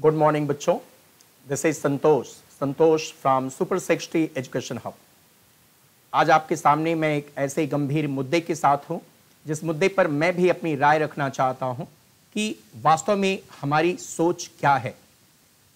good morning बच्चों this is Santosh Santosh from super secretary education hub आज आपके सामने मैं एक ऐसे गंभीर मुद्दे के साथ हूँ जिस मुद्दे पर मैं भी अपनी राय रखना चाहता हूँ कि वास्तव में हमारी सोच क्या है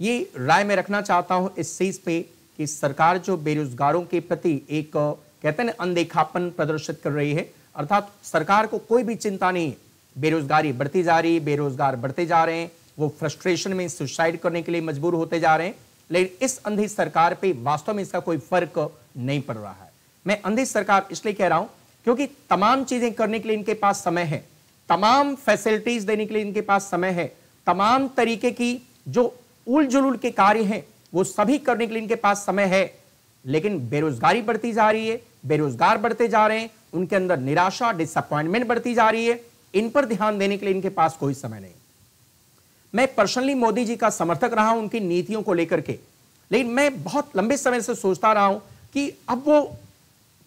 ये राय मैं रखना चाहता हूँ इस चीज़ पे कि सरकार जो बेरोजगारों के प्रति एक कहते हैं अनदेखापन प्रदर्शित कर रही है अर्थात सरकार को कोई भी चिंता नहीं है बेरोजगारी बढ़ती जा रही बेरोजगार बढ़ते जा रहे हैं वो फ्रस्ट्रेशन में सुसाइड करने के लिए मजबूर होते जा रहे हैं लेकिन इस अंधी सरकार पे वास्तव में इसका कोई फर्क नहीं पड़ रहा है मैं अंधी सरकार इसलिए कह रहा हूं क्योंकि तमाम चीजें करने के लिए इनके पास समय है तमाम फैसिलिटीज देने के लिए इनके पास समय है तमाम तरीके की जो उलझुल के कार्य हैं वो सभी करने के लिए इनके पास समय है लेकिन बेरोजगारी बढ़ती जा रही है बेरोजगार बढ़ते जा रहे हैं उनके अंदर निराशा डिसअपॉइंटमेंट बढ़ती जा रही है इन पर ध्यान देने के लिए इनके पास कोई समय नहीं मैं पर्सनली मोदी जी का समर्थक रहा हूं उनकी नीतियों को लेकर के लेकिन मैं बहुत लंबे समय से सोचता रहा हूं कि अब वो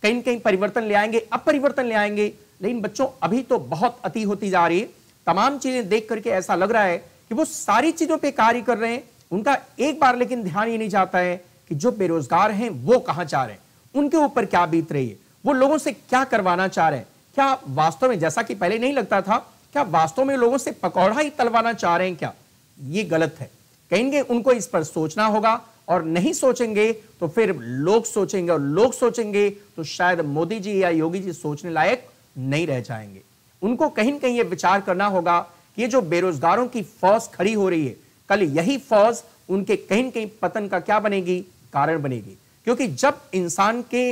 कहीं कहीं परिवर्तन ले आएंगे अब परिवर्तन ले आएंगे लेकिन बच्चों अभी तो बहुत अति होती जा रही है तमाम चीजें देख करके ऐसा लग रहा है कि वो सारी चीजों पर कार्य कर रहे हैं उनका एक बार लेकिन ध्यान ये नहीं जाता है कि जो बेरोजगार हैं वो कहां जा रहे हैं उनके ऊपर क्या बीत रही है वो लोगों से क्या करवाना चाह रहे हैं क्या वास्तव में जैसा कि पहले नहीं लगता था क्या वास्तव में लोगों से पकौड़ा ही तलवाना चाह रहे हैं क्या ये गलत है कहेंगे उनको इस पर सोचना होगा और नहीं सोचेंगे तो फिर लोग सोचेंगे और लोग सोचेंगे तो शायद मोदी जी या योगी जी सोचने लायक नहीं रह जाएंगे उनको कहीं ना कहीं ये विचार करना होगा कि ये जो बेरोजगारों की फौज खड़ी हो रही है कल यही फौज उनके कहीं ना कहीं पतन का क्या बनेगी कारण बनेगी क्योंकि जब इंसान के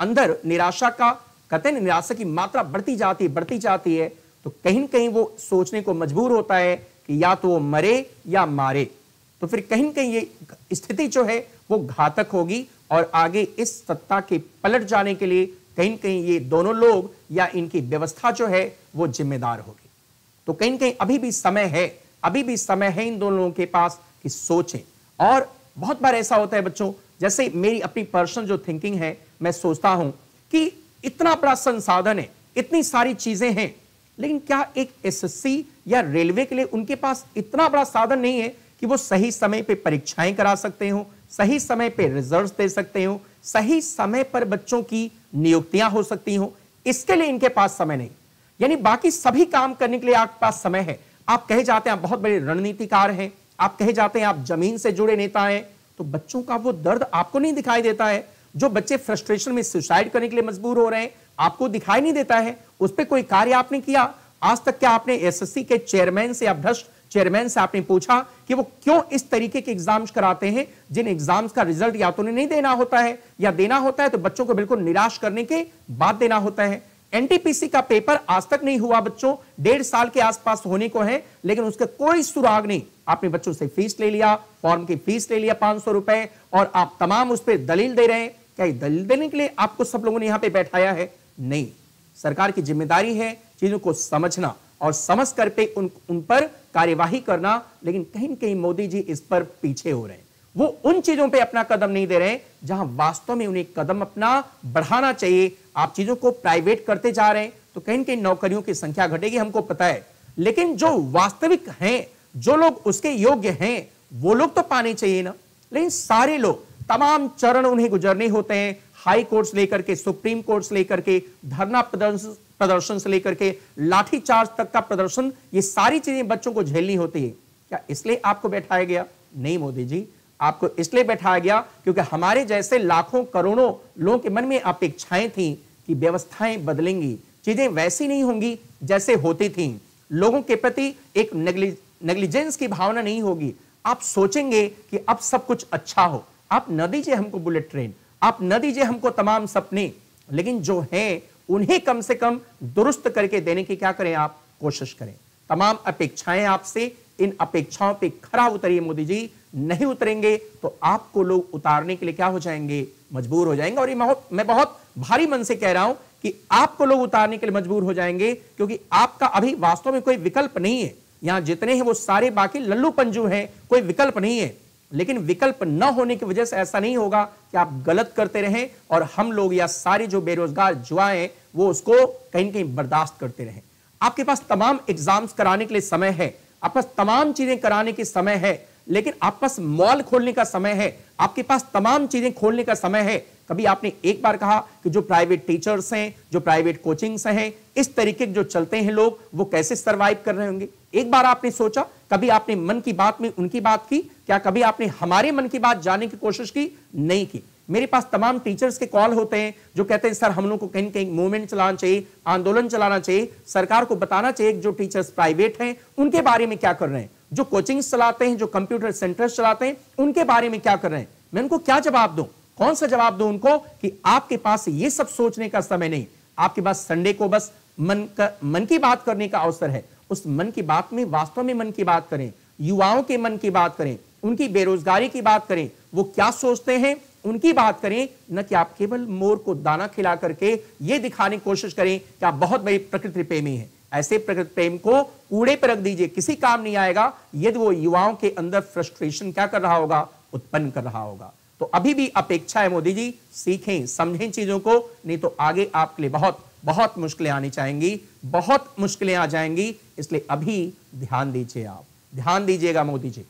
अंदर निराशा का कतन निराशा की मात्रा बढ़ती जाती है बढ़ती जाती है तो कहीं ना कहीं वो सोचने को मजबूर होता है कि या तो वो मरे या मारे तो फिर कहीं ना कहीं ये स्थिति जो है वो घातक होगी और आगे इस सत्ता के पलट जाने के लिए कहीं ना कहीं ये दोनों लोग या इनकी व्यवस्था जो है वो जिम्मेदार होगी तो कहीं ना कहीं अभी भी समय है अभी भी समय है इन दोनों लोगों के पास कि सोचें और बहुत बार ऐसा होता है बच्चों जैसे मेरी अपनी पर्सनल जो थिंकिंग है मैं सोचता हूं कि इतना बड़ा संसाधन है इतनी सारी चीजें हैं लेकिन क्या एक एसएससी या रेलवे के लिए उनके पास इतना बड़ा साधन नहीं है कि वो सही समय पे परीक्षाएं करा सकते हो सही समय पे रिजल्ट्स दे सकते हो सही समय पर बच्चों की नियुक्तियां हो सकती हो इसके लिए इनके पास समय नहीं यानी बाकी सभी काम करने के लिए आपके पास समय है आप कहे जाते हैं आप बहुत बड़े रणनीतिकार हैं आप कहे जाते हैं आप जमीन से जुड़े नेता हैं तो बच्चों का वो दर्द आपको नहीं दिखाई देता है जो बच्चे फ्रस्ट्रेशन में सुसाइड करने के लिए मजबूर हो रहे हैं आपको दिखाई नहीं देता है उस पर कोई कार्य आपने किया आज तक क्या आपने एसएससी के चेयरमैन से भ्रष्ट चेयरमैन से आपने पूछा कि वो क्यों इस तरीके के एग्जाम्स कराते हैं जिन एग्जाम्स का रिजल्ट या तो उन्हें नहीं देना होता है या देना होता है तो बच्चों को बिल्कुल निराश करने के बाद देना होता है एनटीपीसी का पेपर आज तक नहीं हुआ बच्चों डेढ़ साल के आसपास होने को है लेकिन उसका कोई सुराग नहीं आपने बच्चों से फीस ले लिया फॉर्म की फीस ले लिया पांच रुपए और आप तमाम उस पर दलील दे रहे हैं क्या दलील देने के लिए आपको सब लोगों ने यहां पर बैठाया है नहीं सरकार की जिम्मेदारी है चीजों को समझना और समझ कर पे उन उन पर कार्यवाही करना लेकिन कहीं ना कहीं मोदी जी इस पर पीछे हो रहे हैं वो उन चीजों पे अपना कदम नहीं दे रहे जहां वास्तव में उन्हें कदम अपना बढ़ाना चाहिए आप चीजों को प्राइवेट करते जा रहे हैं तो कहीं ना कहीं नौकरियों की संख्या घटेगी हमको पता है लेकिन जो वास्तविक हैं जो लोग उसके योग्य हैं वो लोग तो पाने चाहिए ना लेकिन सारे लोग तमाम चरण उन्हें गुजरने होते हैं हाई कोर्ट से लेकर के सुप्रीम कोर्ट से लेकर के धरना प्रदर्शन से लेकर के लाठी चार्ज तक का प्रदर्शन ये सारी चीजें बच्चों को झेलनी होती है क्या इसलिए आपको बैठाया गया नहीं मोदी जी आपको इसलिए बैठाया गया क्योंकि हमारे जैसे लाखों करोड़ों लोगों के मन में अपेक्षाएं थी कि व्यवस्थाएं बदलेंगी चीजें वैसी नहीं होंगी जैसे होती थी लोगों के प्रति एक नेग्लिजेंस की भावना नहीं होगी आप सोचेंगे कि अब सब कुछ अच्छा हो आप न दीजिए हमको बुलेट ट्रेन आप न दीजिए हमको तमाम सपने लेकिन जो हैं उन्हें कम से कम दुरुस्त करके देने की क्या करें आप कोशिश करें तमाम अपेक्षाएं आपसे इन अपेक्षाओं पे खरा उतरिए मोदी जी नहीं उतरेंगे तो आपको लोग उतारने के लिए क्या हो जाएंगे मजबूर हो जाएंगे और ये मैं बहुत भारी मन से कह रहा हूं कि आपको लोग उतारने के लिए मजबूर हो जाएंगे क्योंकि आपका अभी वास्तव में कोई विकल्प नहीं है यहां जितने हैं वो सारे बाकी लल्लू पंजू हैं कोई विकल्प नहीं है लेकिन विकल्प न होने की वजह से ऐसा नहीं होगा कि आप गलत करते रहें और हम लोग या सारे जो बेरोजगार जुआएं वो उसको कहीं कहीं बर्दाश्त करते रहें आपके पास तमाम एग्जाम्स कराने के लिए समय है आपके पास तमाम चीजें कराने के समय है लेकिन आपके पास मॉल खोलने का समय है आपके पास तमाम चीजें खोलने का समय है कभी आपने एक बार कहा कि जो प्राइवेट टीचर्स हैं जो प्राइवेट कोचिंग्स हैं इस तरीके के जो चलते हैं लोग वो कैसे सर्वाइव कर रहे होंगे एक बार आपने सोचा कभी आपने मन की बात में उनकी बात की क्या कभी आपने हमारे मन की बात जानने की कोशिश की नहीं की मेरे पास तमाम टीचर्स के कॉल होते हैं जो कहते हैं सर हम लोग को कहीं कहीं मूवमेंट चलाना चाहिए आंदोलन चलाना चाहिए सरकार को बताना चाहिए जो टीचर्स प्राइवेट हैं उनके बारे में क्या कर रहे हैं जो कोचिंग चलाते हैं जो कंप्यूटर सेंटर्स चलाते हैं उनके बारे में क्या कर रहे हैं मैं उनको क्या जवाब दूं कौन सा जवाब दूं उनको कि आपके पास ये सब सोचने का समय नहीं आपके पास संडे को बस मन का मन की बात करने का अवसर है उस मन की बात में वास्तव में मन की बात करें युवाओं के मन की बात करें उनकी बेरोजगारी की बात करें वो क्या सोचते हैं उनकी बात करें न कि आप केवल मोर को दाना खिला करके ये दिखाने की कोशिश करें कि आप बहुत बड़े प्रकृति प्रेमी हैं ऐसे प्रकृति प्रेम को कूड़े पर रख दीजिए किसी काम नहीं आएगा यदि वो युवाओं के अंदर फ्रस्ट्रेशन क्या कर रहा होगा उत्पन्न कर रहा होगा तो अभी भी अपेक्षा है मोदी जी सीखें समझें चीजों को नहीं तो आगे आपके लिए बहुत बहुत मुश्किलें आनी चाहेंगी बहुत मुश्किलें आ जाएंगी इसलिए अभी ध्यान दीजिए आप ध्यान दीजिएगा मोदी जी